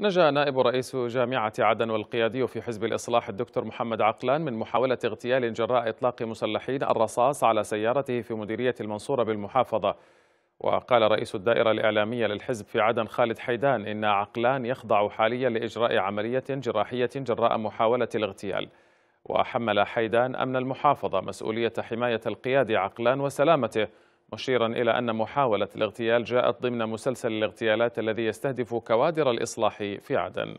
نجا نائب رئيس جامعة عدن والقيادي في حزب الإصلاح الدكتور محمد عقلان من محاولة اغتيال جراء إطلاق مسلحين الرصاص على سيارته في مديرية المنصورة بالمحافظة وقال رئيس الدائرة الإعلامية للحزب في عدن خالد حيدان إن عقلان يخضع حاليا لإجراء عملية جراحية جراء محاولة الاغتيال وحمل حيدان أمن المحافظة مسؤولية حماية القيادي عقلان وسلامته مشيرا إلى أن محاولة الاغتيال جاءت ضمن مسلسل الاغتيالات الذي يستهدف كوادر الإصلاح في عدن